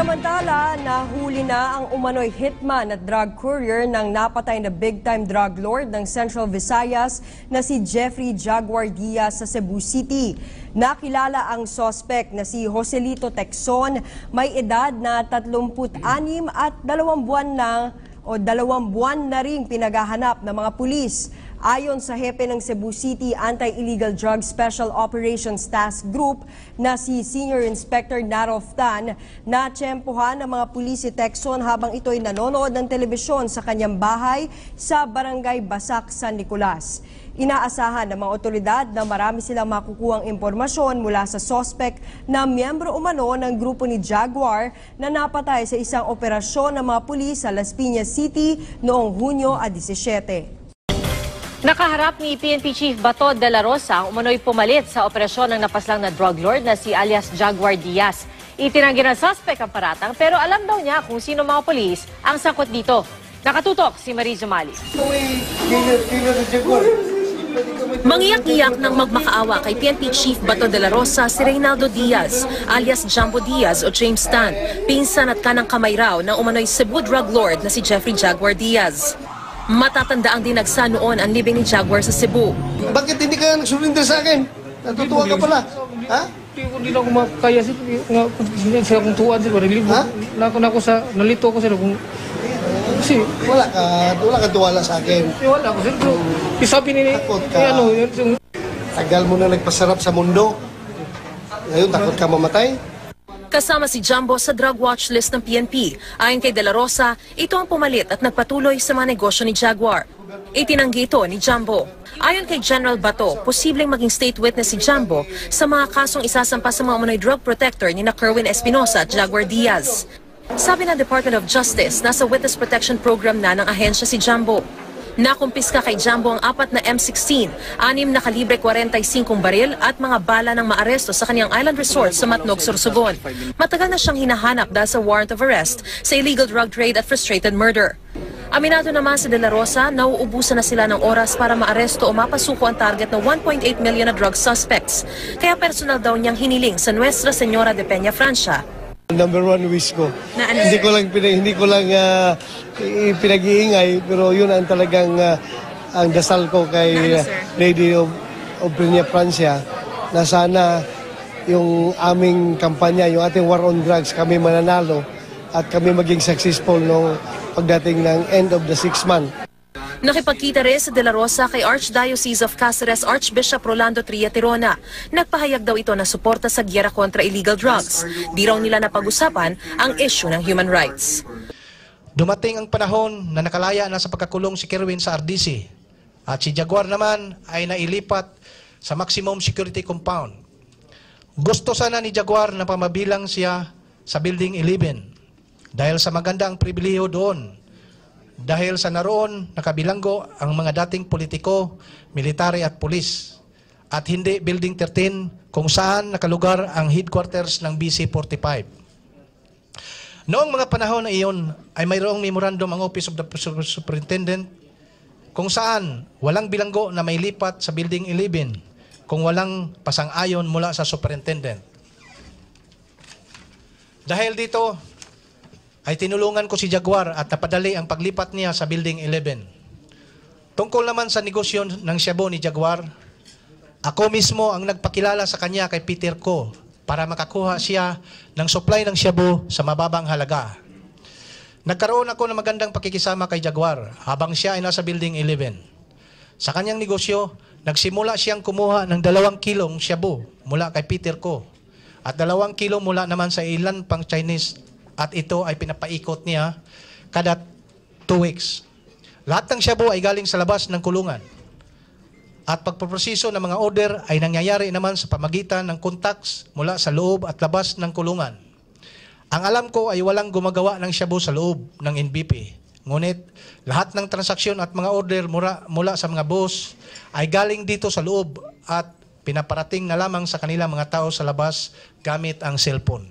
Samantala, nahuli na ang umano'y hitman at drug courier ng napatay na big-time drug lord ng Central Visayas na si Jeffrey Jaguar Diaz sa Cebu City. Nakilala ang sospek na si Joselito Texon, may edad na 36 at dalawang buwan na o dalawang buwan na ring pinagahanap ng mga pulis. Ayon sa hepe ng Cebu City Anti-Illegal Drug Special Operations Task Group na si Senior Inspector Narof Tan, natsempohan ng mga pulis si Texon habang ito'y nanonood ng telebisyon sa kanyang bahay sa Barangay Basak, San Nicolas. Inaasahan ng mga otoridad na marami silang makukuhang impormasyon mula sa sospek na miyembro umano ng grupo ni Jaguar na napatay sa isang operasyon ng mga pulis sa Las Piñas City noong Hunyo at 17. Nakaharap ni PNP Chief Bato de la Rosa ang umano'y pumalit sa operasyon ng napaslang na drug lord na si alias Jaguar Diaz. Itinanggi ng suspect ang paratang pero alam daw niya kung sino mga polis ang sangkot dito. Nakatutok si Marie Jumali. Mangiyak-iyak ng magmakaawa kay PNP Chief Bato de la Rosa si Reynaldo Diaz alias Jumbo Diaz o James Tan, pinsan at kanang kamay raw ng umano'y Cebu drug lord na si Jeffrey Jaguar Diaz. Matatanda ang dinagsa noon ang libing ni Jaguar sa Cebu. Bakit hindi ka nagsurrender sa akin? Natutuwa ka pala. Ha? Hindi na ako makaya sir. Nga, hindi na akong tuwa sir. Relibo. Na ako sa, nalito ako sa... Kung kasi wala ka, wala ka tiwala sa akin. Eh, wala ko sir. Pero, yung eh, sabi ni, Takot ka. eh, ano, yung, Tagal mo na nagpasarap sa mundo. Ngayon, takot ka mamatay. Kasama si Jumbo sa drug watch list ng PNP. Ayon kay De Rosa, ito ang pumalit at nagpatuloy sa mga negosyo ni Jaguar. Itinanggi ito ni Jumbo. Ayon kay General Bato, posibleng maging state witness si Jumbo sa mga kasong isasampa sa mga umano'y drug protector ni na Kerwin Espinosa at Jaguar Diaz. Sabi ng Department of Justice, nasa Witness Protection Program na ng ahensya si Jumbo. Nakumpiska kay Jumbo ang apat na M16, anim na kalibre 45 baril at mga bala ng maaresto sa kanyang island resort sa Matnog, Sorsogon. Matagal na siyang hinahanap dahil sa warrant of arrest sa illegal drug trade at frustrated murder. Aminado naman si De La Rosa, nauubusan na sila ng oras para maaresto o mapasuko ang target na 1.8 million na drug suspects. Kaya personal daw niyang hiniling sa Nuestra Senora de Peña Francia Number one wish ko. Na ano? Hindi ko lang hindi ko lang uh, pinag-iingay pero yun ang talagang uh, ang dasal ko kay ano, Lady of, of Prinya Francia na sana yung aming kampanya, yung ating war on drugs, kami mananalo at kami maging successful nung pagdating ng end of the six month. Nakipagkita rin sa De La Rosa kay Archdiocese of Cáceres Archbishop Rolando Triaterona. Nagpahayag daw ito na suporta sa gyera kontra illegal drugs. Di raw nila napag-usapan ang issue ng human rights. Dumating ang panahon na nakalaya na sa pagkakulong si Kerwin sa RDC at si Jaguar naman ay nailipat sa maximum security compound. Gusto sana ni Jaguar na pamabilang siya sa Building 11 dahil sa magandang pribiliho doon dahil sa naroon nakabilanggo ang mga dating politiko, military at pulis at hindi Building 13 kung saan nakalugar ang headquarters ng BC-45. Noong mga panahon na iyon ay mayroong memorandum ang Office of the Superintendent kung saan walang bilanggo na may lipat sa Building 11 kung walang pasang-ayon mula sa Superintendent. Dahil dito, ay tinulungan ko si Jaguar at napadali ang paglipat niya sa Building 11. Tungkol naman sa negosyo ng Shabu ni Jaguar, ako mismo ang nagpakilala sa kanya kay Peter Ko para makakuha siya ng supply ng Shabu sa mababang halaga. Nagkaroon ako ng magandang pakikisama kay Jaguar habang siya ay nasa Building 11. Sa kanyang negosyo, nagsimula siyang kumuha ng dalawang kilong Shabu mula kay Peter Ko at dalawang kilo mula naman sa ilan pang Chinese at ito ay pinapaikot niya kada two weeks. Lahat ng shabu ay galing sa labas ng kulungan. At pagpaproseso ng mga order ay nangyayari naman sa pamagitan ng contacts mula sa loob at labas ng kulungan. Ang alam ko ay walang gumagawa ng shabu sa loob ng NBP. Ngunit lahat ng transaksyon at mga order mula, mula sa mga boss ay galing dito sa loob at pinaparating na lamang sa kanila mga tao sa labas gamit ang cellphone.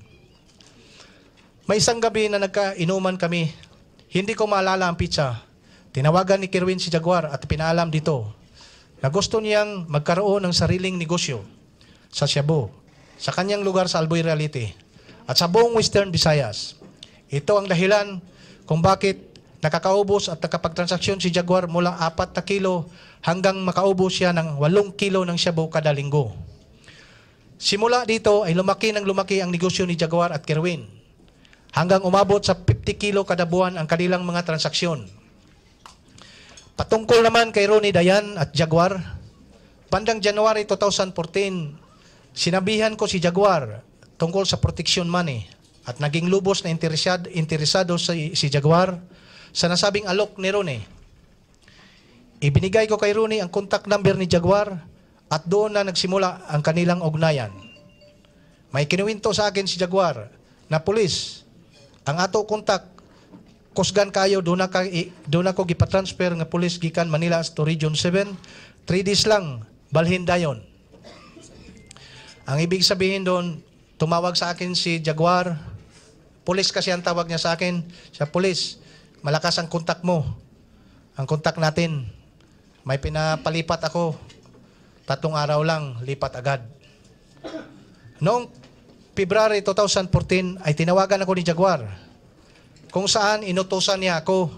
May isang gabi na nagkainuman kami. Hindi ko maalala ang pitsa. Tinawagan ni Kirwin si Jaguar at pinalam dito na gusto niyang magkaroon ng sariling negosyo sa Cebu, sa kanyang lugar sa Alboy Reality, at sa buong Western Visayas. Ito ang dahilan kung bakit nakakaubos at nakapagtransaksyon si Jaguar mula 4 na kilo hanggang makaubos siya ng 8 kilo ng shabu kada linggo. Simula dito ay lumaki ng lumaki ang negosyo ni Jaguar at Kerwin hanggang umabot sa 50 kilo kada buwan ang kanilang mga transaksyon. Patungkol naman kay Ronnie Dayan at Jaguar, pandang January 2014, sinabihan ko si Jaguar tungkol sa protection money at naging lubos na interesado, interesado si, si Jaguar sa nasabing alok ni Ronnie. Ibinigay ko kay Ronnie ang contact number ni Jaguar at doon na nagsimula ang kanilang ugnayan. May kinuwinto sa akin si Jaguar na pulis ang ato kontak kusgan kayo do na ka do na ko gipa-transfer nga pulis gikan Manila to Region 7 3 days lang balhin dayon. Ang ibig sabihin doon, tumawag sa akin si Jaguar. Pulis kasi ang tawag niya sa akin. Siya, pulis, malakas ang kontak mo. Ang kontak natin. May pinapalipat ako. Tatlong araw lang, lipat agad. Noong February 2014 ay tinawagan ako ni Jaguar kung saan inutosan niya ako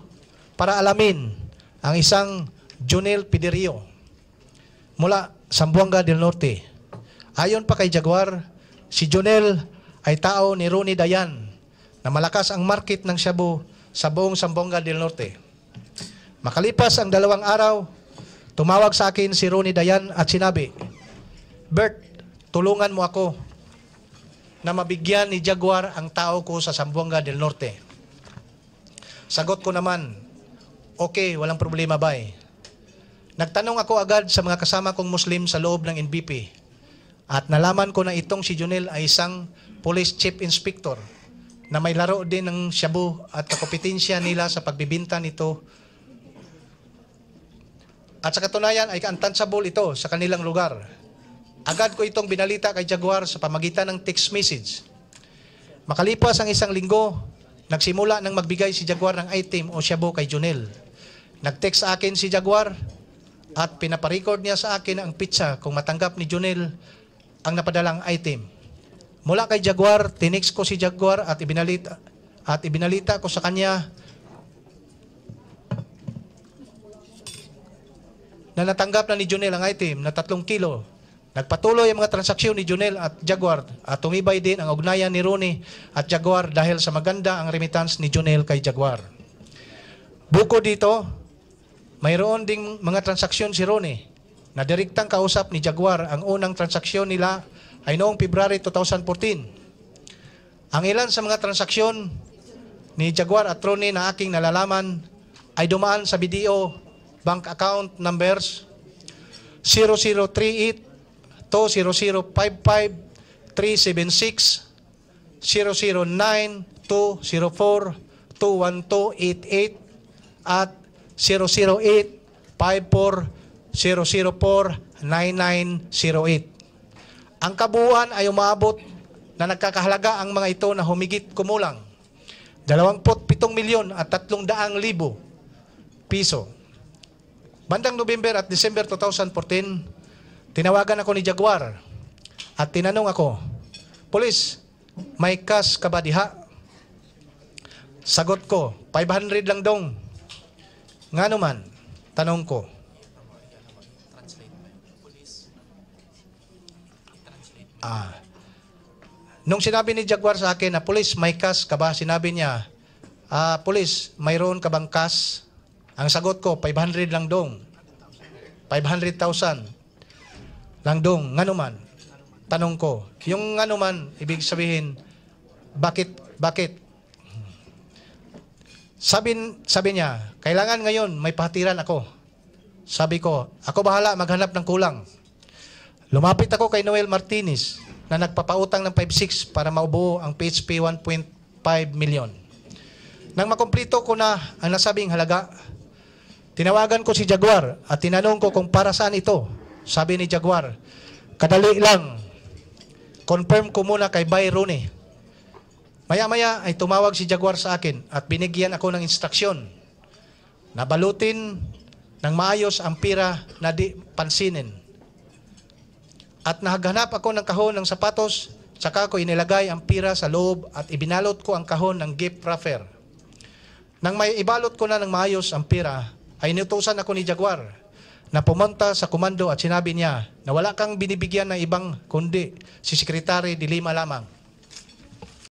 para alamin ang isang Junel Piderio mula Sambuanga del Norte. Ayon pa kay Jaguar, si Junel ay tao ni Ronnie Dayan na malakas ang market ng Shabu sa buong Sambuanga del Norte. Makalipas ang dalawang araw, tumawag sa akin si Ronnie Dayan at sinabi, Bert, tulungan mo ako na mabigyan ni Jaguar ang tao ko sa Sambuanga del Norte? Sagot ko naman, okay, walang problema ba eh? Nagtanong ako agad sa mga kasama kong Muslim sa loob ng NBP at nalaman ko na itong si Junel ay isang police chief inspector na may laro din ng shabu at kompetensya nila sa pagbibinta nito at sa katunayan ay untouchable ito sa kanilang lugar. Agad ko itong binalita kay Jaguar sa pamagitan ng text message. Makalipas ang isang linggo, nagsimula nang magbigay si Jaguar ng item o shabu kay Junel. Nag-text sa akin si Jaguar at pinaparecord niya sa akin ang pizza kung matanggap ni Junel ang napadalang item. Mula kay Jaguar, tinix ko si Jaguar at ibinalita, at ibinalita ko sa kanya na natanggap na ni Junel ang item na 3 kilo Nagpatuloy ang mga transaksyon ni Junel at Jaguar at tumibay din ang ugnayan ni Rooney at Jaguar dahil sa maganda ang remittance ni Junel kay Jaguar. Buko dito, mayroon ding mga transaksyon si Rooney na direktang kausap ni Jaguar ang unang transaksyon nila ay noong February 2014. Ang ilan sa mga transaksyon ni Jaguar at Rooney na aking nalalaman ay dumaan sa BDO bank account numbers 0038 20055 376 009 204 21288 at 008 54 Ang kabuuan ay umabot na nagkakahalaga ang mga ito na humigit kumulang 27 milyon at 300 libo piso. Bandang November at December 2014, Tinawagan ako ni Jaguar at tinanong ako, Police, may cash ka ba diha? Sagot ko, 500 lang dong. Nga naman, tanong ko. Ah, nung sinabi ni Jaguar sa akin na, Police, may cash ka ba? Sinabi niya, ah, Police, mayroon ka bang cash? Ang sagot ko, 500 lang dong. 500,000. Langdong, nganuman? Tanong ko. Yung nganuman, ibig sabihin, bakit, bakit? Sabi, sabi niya, kailangan ngayon may pahatiran ako. Sabi ko, ako bahala maghanap ng kulang. Lumapit ako kay Noel Martinez na nagpapautang ng 5.6 para maubuo ang PHP 1.5 million. Nang makumplito ko na ang nasabing halaga, tinawagan ko si Jaguar at tinanong ko kung para saan ito. Sabi ni Jaguar, kadali lang. Confirm ko muna kay Byron eh. Maya-maya ay tumawag si Jaguar sa akin at binigyan ako ng instruksyon. na balutin ng maayos ang pira na di pansinin. At nahaghanap ako ng kahon ng sapatos, saka ko inilagay ang pira sa loob at ibinalot ko ang kahon ng gift wrapper. Nang may ibalot ko na ng maayos ang pira, ay inutusan ako ni Jaguar na pumunta sa komando at sinabi niya na wala kang binibigyan ng ibang kundi si Sekretary Lima lamang.